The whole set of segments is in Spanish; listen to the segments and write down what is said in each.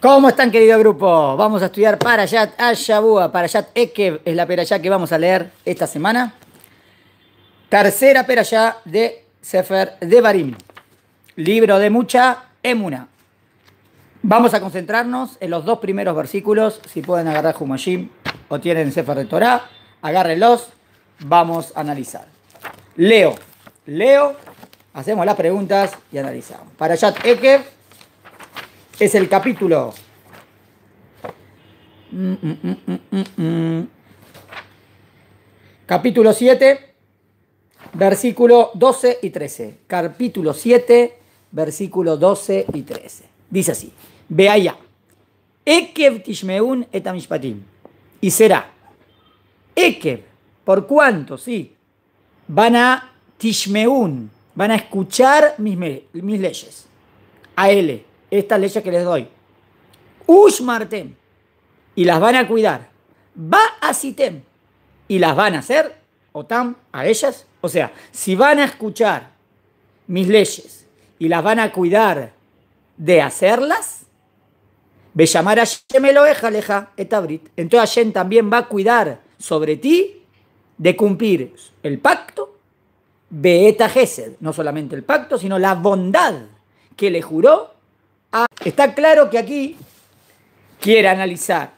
¿Cómo están, querido grupo? Vamos a estudiar Parayat Para Parayat Ekev es la Perayá que vamos a leer esta semana. Tercera Perayá de Sefer Devarim. Libro de mucha emuna. Vamos a concentrarnos en los dos primeros versículos. Si pueden agarrar Humashim o tienen Sefer de Torah, agárrenlos. Vamos a analizar. Leo. Leo. Hacemos las preguntas y analizamos. Para Parayat Ekev es el capítulo. capítulo 7, versículo 12 y 13. Capítulo 7, versículo 12 y 13. Dice así: Ve allá. Ekev tishmeun etamishpatim. Y será. Ekev. ¿Por cuánto? Sí. Van a tishmeun. Van a escuchar mis, mis leyes. A L estas leyes que les doy. Ushmartem. Y las van a cuidar. Va a Sitem. Y las van a hacer, Otam, a ellas. O sea, si van a escuchar mis leyes y las van a cuidar de hacerlas, llamar a Eloheja Leja Etabrit. Entonces también va a cuidar sobre ti de cumplir el pacto Beeta Gesed. No solamente el pacto, sino la bondad que le juró Ah, está claro que aquí quiere analizar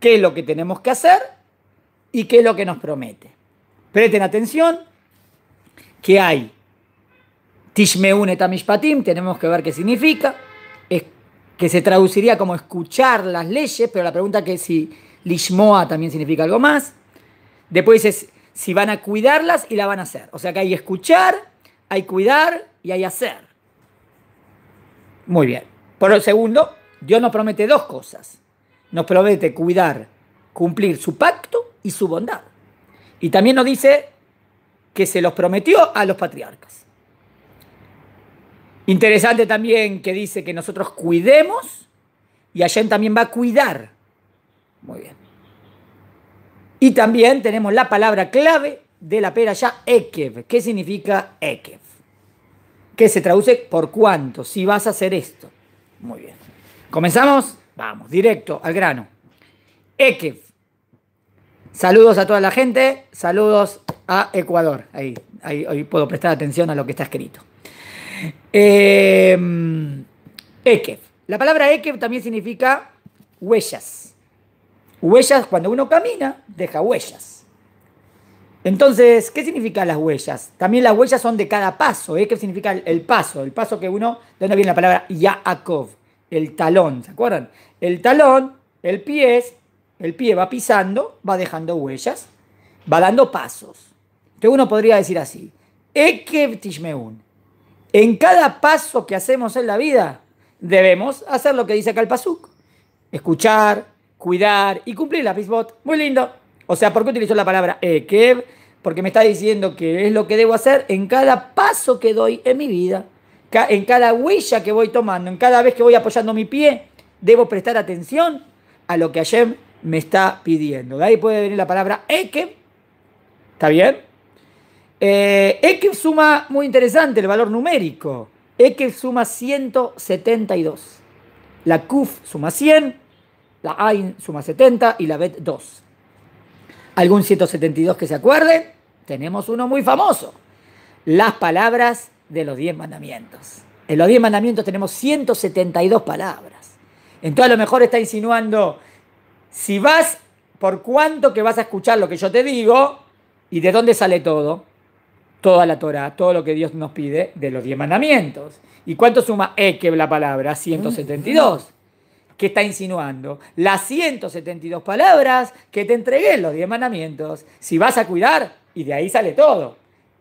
qué es lo que tenemos que hacer y qué es lo que nos promete. Presten atención que hay Tishmeun etamishpatim, tenemos que ver qué significa, es, que se traduciría como escuchar las leyes, pero la pregunta que si lishmoa también significa algo más. Después es si van a cuidarlas y la van a hacer. O sea que hay escuchar, hay cuidar y hay hacer. Muy bien. Por el segundo, Dios nos promete dos cosas. Nos promete cuidar, cumplir su pacto y su bondad. Y también nos dice que se los prometió a los patriarcas. Interesante también que dice que nosotros cuidemos y Hashem también va a cuidar. Muy bien. Y también tenemos la palabra clave de la pera ya, Ekev. ¿Qué significa Ekev? Que se traduce por cuánto, si vas a hacer esto. Muy bien. ¿Comenzamos? Vamos, directo al grano. Ekev. Saludos a toda la gente, saludos a Ecuador. Ahí, puedo prestar atención a lo que está escrito. Eh, em, Ekev. La palabra Ekev también significa huellas. Huellas, cuando uno camina, deja huellas. Entonces, ¿qué significa las huellas? También las huellas son de cada paso. ¿eh? ¿Qué significa el, paso? El paso que uno, ¿de dónde viene la palabra Yaakov? El talón, ¿se acuerdan? El talón, el pie, es, el pie va pisando, va dejando huellas, va dando pasos. Entonces uno podría decir así, Ekev Tishmeun, en cada paso que hacemos en la vida, debemos hacer lo que dice acá el Pasuk. Escuchar, cuidar y cumplir la Pisbot. Muy lindo. O sea, ¿por qué utilizo la palabra Ekev? Eh, Porque me está diciendo que es lo que debo hacer en cada paso que doy en mi vida, en cada huella que voy tomando, en cada vez que voy apoyando mi pie, debo prestar atención a lo que Hashem me está pidiendo. De ahí puede venir la palabra Ekev. ¿Está bien? Eh, Ekev suma, muy interesante el valor numérico. Ekev suma 172. La Kuf suma 100, la Ain suma 70 y la Bet 2. ¿Algún 172 que se acuerden, Tenemos uno muy famoso. Las palabras de los 10 mandamientos. En los 10 mandamientos tenemos 172 palabras. Entonces a lo mejor está insinuando, si vas, por cuánto que vas a escuchar lo que yo te digo, ¿y de dónde sale todo? Toda la Torah, todo lo que Dios nos pide de los 10 mandamientos. ¿Y cuánto suma es la palabra? 172 que está insinuando. Las 172 palabras que te entregué en los 10 mandamientos, si vas a cuidar, y de ahí sale todo.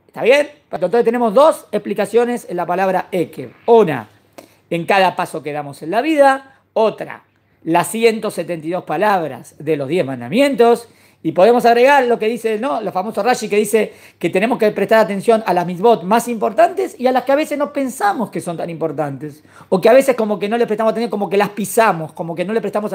¿Está bien? Entonces tenemos dos explicaciones en la palabra Ekev. Una, en cada paso que damos en la vida. Otra, las 172 palabras de los 10 mandamientos. Y podemos agregar lo que dice, ¿no? Los famoso Rashi que dice que tenemos que prestar atención a las misbot más importantes y a las que a veces no pensamos que son tan importantes. O que a veces como que no le prestamos atención, como que las pisamos, como que no le prestamos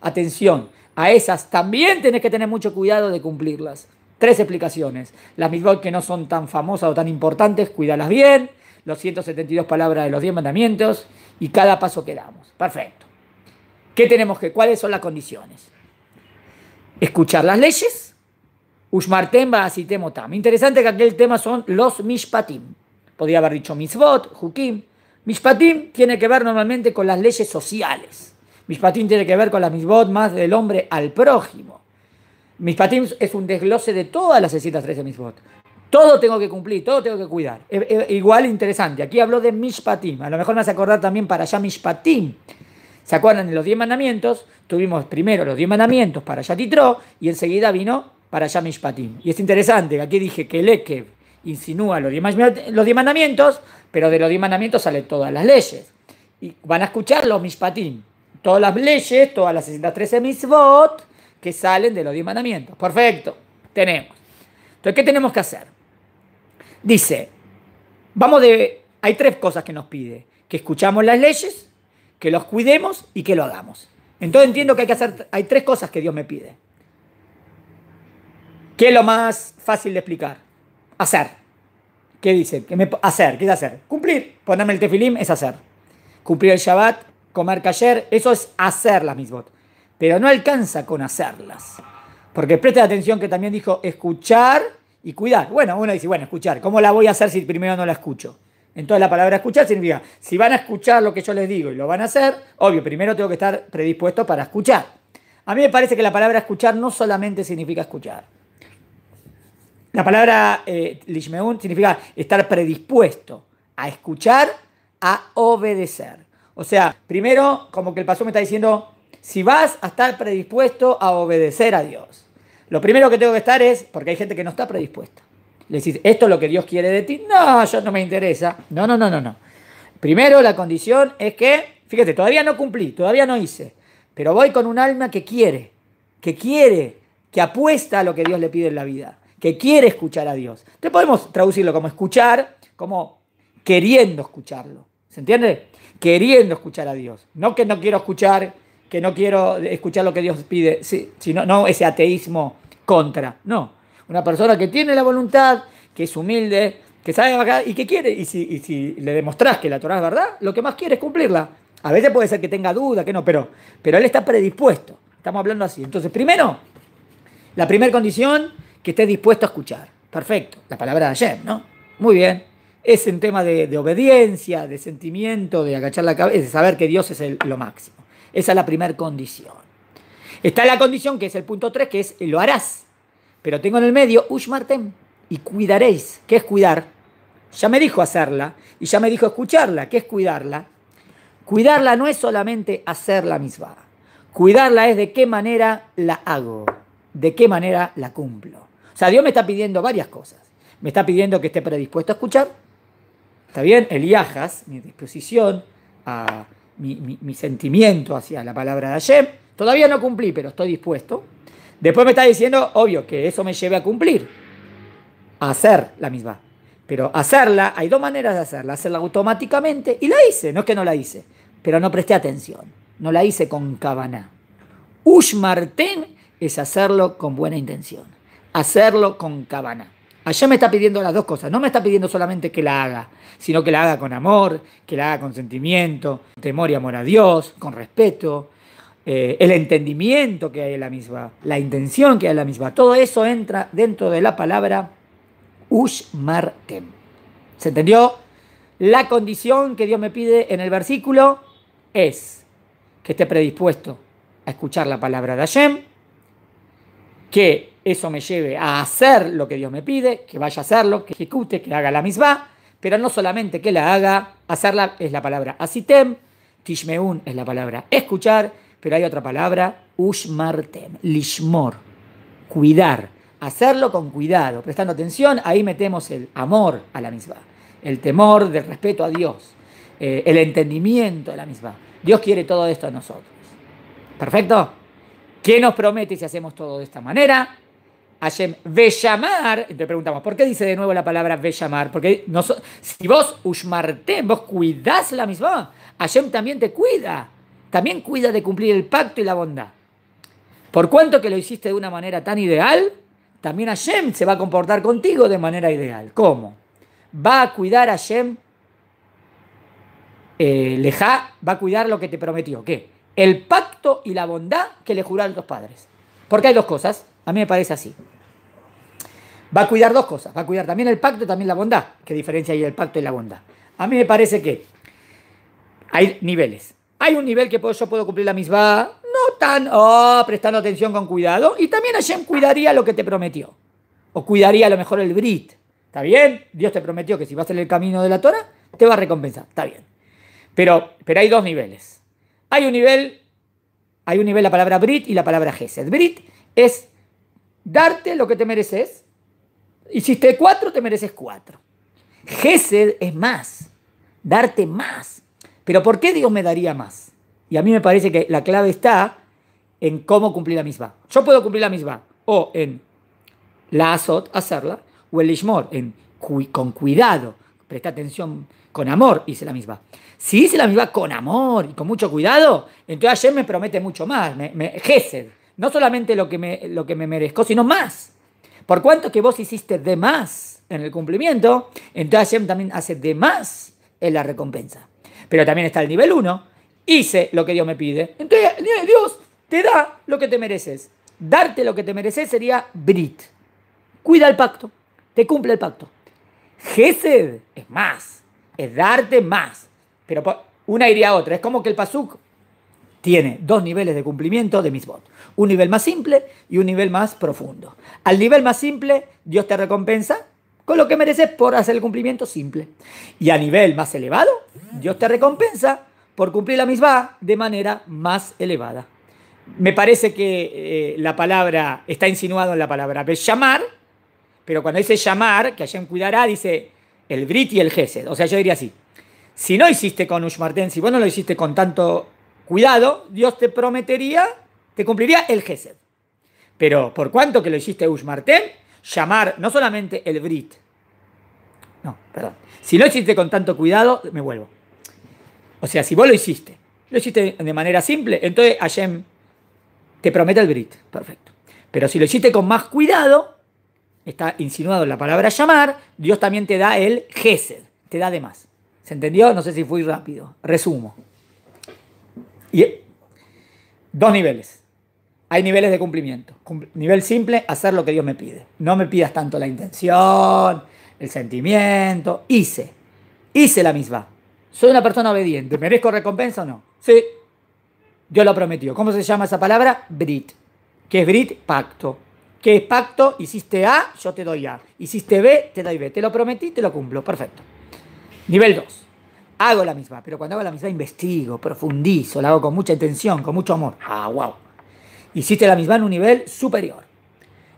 atención. A esas también tenés que tener mucho cuidado de cumplirlas. Tres explicaciones. Las misbot que no son tan famosas o tan importantes, cuídalas bien. Los 172 palabras de los 10 mandamientos y cada paso que damos. Perfecto. ¿Qué tenemos que? ¿Cuáles son las condiciones? escuchar las leyes. Ushmartemba tan Interesante que aquel tema son los mishpatim. Podría haber dicho mitzvot, hukim. Mishpatim tiene que ver normalmente con las leyes sociales. Mishpatim tiene que ver con las mitzvot más del hombre al prójimo. Mishpatim es un desglose de todas las 613 mitzvot. Todo tengo que cumplir, todo tengo que cuidar. E, e, igual interesante. Aquí habló de mishpatim. A lo mejor me hace acordar también para allá mishpatim. ¿Se acuerdan de los diez mandamientos? Tuvimos primero los diez mandamientos para Yatitro y enseguida vino para Yamishpatim. Y es interesante, aquí dije que el insinúa los diez, mandamientos, pero de los diez mandamientos salen todas las leyes. Y van a escuchar los Mishpatim, todas las leyes, todas las 613 Mishvot que salen de los diez mandamientos. Perfecto, tenemos. Entonces, ¿qué tenemos que hacer? Dice, vamos de... Hay tres cosas que nos pide. Que escuchamos las leyes, que los cuidemos y que lo hagamos. Entonces entiendo que hay que hacer, hay tres cosas que Dios me pide. ¿Qué es lo más fácil de explicar? Hacer. ¿Qué dice? Que me, hacer, ¿qué es hacer? Cumplir. Ponerme el tefilim es hacer. Cumplir el Shabbat, comer cayer, eso es hacer las misbot. Pero no alcanza con hacerlas. Porque preste atención que también dijo escuchar y cuidar. Bueno, uno dice, bueno, escuchar, ¿cómo la voy a hacer si primero no la escucho? Entonces la palabra escuchar significa, si van a escuchar lo que yo les digo y lo van a hacer, obvio, primero tengo que estar predispuesto para escuchar. A mí me parece que la palabra escuchar no solamente significa escuchar. La palabra eh, lishmeun significa estar predispuesto a escuchar, a obedecer. O sea, primero, como que el paso me está diciendo, si vas a estar predispuesto a obedecer a Dios, lo primero que tengo que estar es, porque hay gente que no está predispuesta. Le decís, esto es lo que Dios quiere de ti. No, yo no me interesa. No, no, no, no, no. Primero la condición es que, fíjate, todavía no cumplí, todavía no hice, pero voy con un alma que quiere, que quiere, que apuesta a lo que Dios le pide en la vida, que quiere escuchar a Dios. Entonces podemos traducirlo como escuchar, como queriendo escucharlo. ¿Se entiende? Queriendo escuchar a Dios. No que no quiero escuchar, que no quiero escuchar lo que Dios pide, sino no ese ateísmo contra. No, una persona que tiene la voluntad, que es humilde, que sabe bajar y que quiere. Y si, si le demostrás que la Torah es verdad, lo que más quiere es cumplirla. A veces puede ser que tenga duda, que no, pero, pero él está predispuesto. Estamos hablando así. Entonces, primero, la primera condición, que esté dispuesto a escuchar. Perfecto. La palabra de ayer, ¿no? Muy bien. Es un tema de, obediencia, de sentimiento, de agachar la cabeza, de saber que Dios es lo máximo. Esa es la primera condición. Está la condición que es el punto 3, que es lo harás. Pero tengo en el medio Ushmartem y cuidaréis. ¿Qué es cuidar? Ya me dijo hacerla y ya me dijo escucharla. ¿Qué es cuidarla? Cuidarla no es solamente hacerla misma. Cuidarla es de qué manera la hago, de qué manera la cumplo. O sea, Dios me está pidiendo varias cosas. Me está pidiendo que esté predispuesto a escuchar. Está bien, el mi disposición, a mi, mi sentimiento hacia la palabra de Hashem. Todavía no cumplí, pero estoy dispuesto. Después me está diciendo, obvio, que eso me lleve a cumplir, a hacer la misma. Pero hacerla, hay dos maneras de hacerla, hacerla automáticamente y la hice, no es que no la hice, pero no presté atención, no la hice con cabana. Ushmartén es hacerlo con buena intención, hacerlo con cabana. Allá me está pidiendo las dos cosas. No me está pidiendo solamente que la haga, sino que la haga con amor, que la haga con sentimiento, temor y amor a Dios, con respeto, eh, el entendimiento que hay en la misma, la intención que hay en la misma. Todo eso entra dentro de la palabra Martem. ¿Se entendió? La condición que Dios me pide en el versículo es que esté predispuesto a escuchar la palabra de Hashem, que eso me lleve a hacer lo que Dios me pide, que vaya a hacerlo, que ejecute, que haga la misma, pero no solamente que la haga, hacerla es la palabra asitem, tishmeun es la palabra escuchar, pero hay otra palabra, ushmartem, lishmor, cuidar, hacerlo con cuidado, prestando atención, ahí metemos el amor a la misma, el temor del respeto a Dios, eh, el entendimiento de la misma. Dios quiere todo esto a nosotros. ¿Perfecto? ¿Qué nos promete si hacemos todo de esta manera? Hashem llamar te preguntamos, ¿por qué dice de nuevo la palabra llamar Porque si vos Ushmartem, vos cuidás la misma, Hashem también te cuida también cuida de cumplir el pacto y la bondad. Por cuanto que lo hiciste de una manera tan ideal, también Hashem se va a comportar contigo de manera ideal. ¿Cómo? Va a cuidar a Hashem, eh, va a cuidar lo que te prometió. ¿Qué? El pacto y la bondad que le juraron los padres. Porque hay dos cosas, a mí me parece así. Va a cuidar dos cosas, va a cuidar también el pacto y también la bondad. ¿Qué diferencia hay el pacto y la bondad? A mí me parece que hay niveles. Hay un nivel que yo puedo cumplir la misma, no tan, oh, prestando atención con cuidado. Y también Hashem cuidaría lo que te prometió. O cuidaría a lo mejor el Brit. ¿Está bien? Dios te prometió que si vas en el camino de la Torah, te va a recompensar. Está bien. Pero, pero hay dos niveles. Hay un nivel, hay un nivel la palabra Brit y la palabra Gesed. Brit es darte lo que te mereces. Hiciste cuatro, te mereces cuatro. Gesed es más, darte más. Pero ¿por qué Dios me daría más? Y a mí me parece que la clave está en cómo cumplir la misma. Yo puedo cumplir la misma o en la azot, hacerla, o el en, con cuidado, presta atención, con amor hice la misma. Si hice la misma con amor y con mucho cuidado, entonces ayer me promete mucho más, me, me no solamente lo que, me, lo que me merezco, sino más. Por cuanto que vos hiciste de más en el cumplimiento, entonces Hashem también hace de más en la recompensa. Pero también está el nivel 1. Hice lo que Dios me pide. Entonces, Dios te da lo que te mereces. Darte lo que te mereces sería Brit. Cuida el pacto. Te cumple el pacto. Gesed es más. Es darte más. Pero una iría a otra. Es como que el Pasuk tiene dos niveles de cumplimiento de mis votos, Un nivel más simple y un nivel más profundo. Al nivel más simple, Dios te recompensa con lo que mereces por hacer el cumplimiento simple. Y a nivel más elevado, Dios te recompensa por cumplir la misma de manera más elevada. Me parece que eh, la palabra está insinuado en la palabra llamar, pero cuando dice llamar, que Hashem cuidará, dice el Brit y el Gesed. O sea, yo diría así: si no hiciste con Ushmarten, si vos no lo hiciste con tanto cuidado, Dios te prometería, te cumpliría el Gesed. Pero por cuanto que lo hiciste Ushmarten, llamar no solamente el Brit, no, perdón, si lo hiciste con tanto cuidado, me vuelvo. O sea, si vos lo hiciste, lo hiciste de manera simple, entonces Hashem te promete el Brit, perfecto. Pero si lo hiciste con más cuidado, está insinuado en la palabra llamar, Dios también te da el Gesed, te da de más. ¿Se entendió? No sé si fui rápido. Resumo. Y dos niveles hay niveles de cumplimiento. nivel simple, hacer lo que Dios me pide. No me pidas tanto la intención, el sentimiento. Hice. Hice la misma. Soy una persona obediente. ¿Merezco recompensa o no? Sí. Dios lo prometido. ¿Cómo se llama esa palabra? Brit. ¿Qué es Brit? Pacto. ¿Qué es pacto? Hiciste A, yo te doy A. Hiciste B, te doy B. Te lo prometí, te lo cumplo. Perfecto. Nivel 2. Hago la misma, pero cuando hago la misma investigo, profundizo, la hago con mucha intención, con mucho amor. Ah, wow. Hiciste la misma en un nivel superior.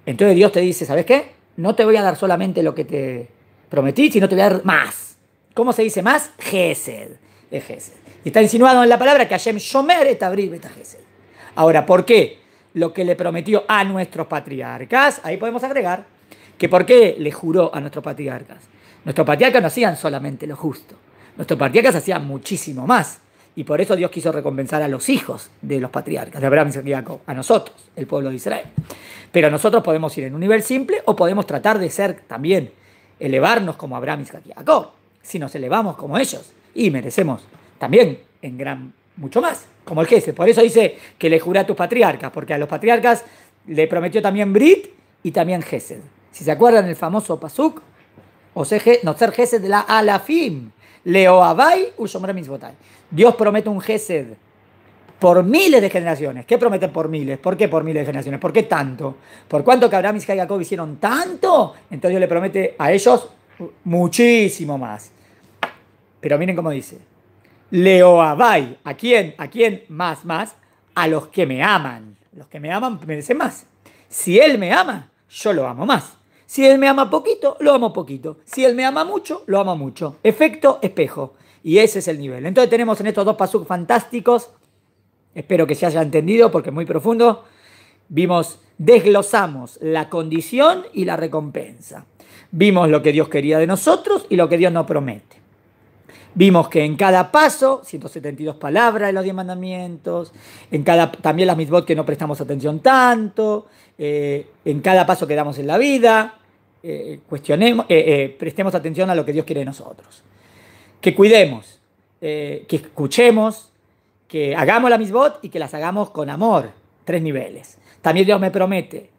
Entonces Dios te dice, ¿sabes qué? No te voy a dar solamente lo que te prometí, sino te voy a dar más. ¿Cómo se dice más? Gesed. Es Gesed. Y está insinuado en la palabra que Hashem Shomer está Abril esta Gesed. Ahora, ¿por qué? Lo que le prometió a nuestros patriarcas, ahí podemos agregar, que ¿por qué le juró a nuestros patriarcas? Nuestros patriarcas no hacían solamente lo justo. Nuestros patriarcas hacían muchísimo más. Y por eso Dios quiso recompensar a los hijos de los patriarcas, de Abraham, y Jacob, a nosotros, el pueblo de Israel. Pero nosotros podemos ir en un nivel simple o podemos tratar de ser también, elevarnos como Abraham, y Jacob, si nos elevamos como ellos. Y merecemos también en gran mucho más, como el jefe. Por eso dice que le juré a tus patriarcas, porque a los patriarcas le prometió también Brit y también Gesed. Si se acuerdan el famoso Pasuk, o no ser Gesed de la Alafim, Leoabai Dios promete un Gesed por miles de generaciones. ¿Qué promete por miles? ¿Por qué por miles de generaciones? ¿Por qué tanto? ¿Por cuánto que Abraham y Jacob hicieron tanto? Entonces Dios le promete a ellos muchísimo más. Pero miren cómo dice. Leoabai, ¿a quién? ¿A quién más, más? A los que me aman. Los que me aman merecen más. Si él me ama, yo lo amo más. Si él me ama poquito, lo amo poquito. Si él me ama mucho, lo amo mucho. Efecto espejo. Y ese es el nivel. Entonces tenemos en estos dos pasos fantásticos. Espero que se haya entendido porque es muy profundo. Vimos, desglosamos la condición y la recompensa. Vimos lo que Dios quería de nosotros y lo que Dios nos promete. Vimos que en cada paso, 172 palabras de los 10 mandamientos, en cada, también las mitzvot que no prestamos atención tanto, eh, en cada paso que damos en la vida, eh, eh, cuestionemos, eh, prestemos atención a lo que Dios quiere de nosotros. Que cuidemos, que escuchemos, que hagamos la misbot y que las hagamos con amor. Tres niveles. También Dios me promete,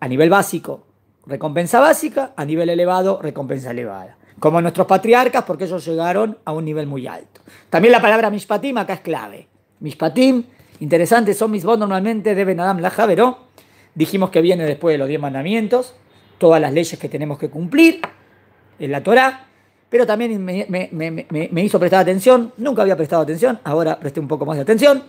a nivel básico, recompensa básica, a nivel elevado, recompensa elevada. Como nuestros patriarcas, porque ellos llegaron a un nivel muy alto. También la palabra mishpatim acá es clave. Mishpatim, interesante, son misbot normalmente de Ben Adam Dijimos que viene después de los diez mandamientos todas las leyes que tenemos que cumplir en la Torá, pero también me, hizo prestar atención, nunca había prestado atención, ahora presté un poco más de atención,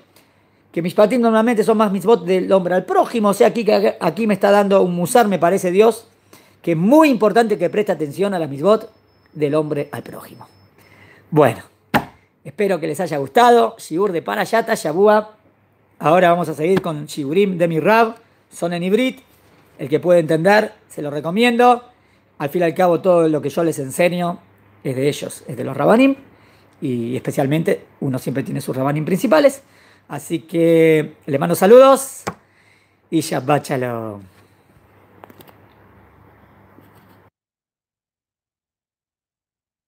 que mis patín normalmente son más votos del hombre al prójimo, o sea, aquí, aquí me está dando un musar, me parece Dios, que es muy importante que preste atención a las votos del hombre al prójimo. Bueno, espero que les haya gustado, Shigur de Parayata, Shabua, ahora vamos a seguir con Shigurim de Mirab, son en Ibrit, el que puede entender, se lo recomiendo. Al fin y al cabo, todo lo que yo les enseño es de ellos, es de los Rabanim. Y especialmente, uno siempre tiene sus Rabanim principales. Así que les mando saludos y ya Shalom.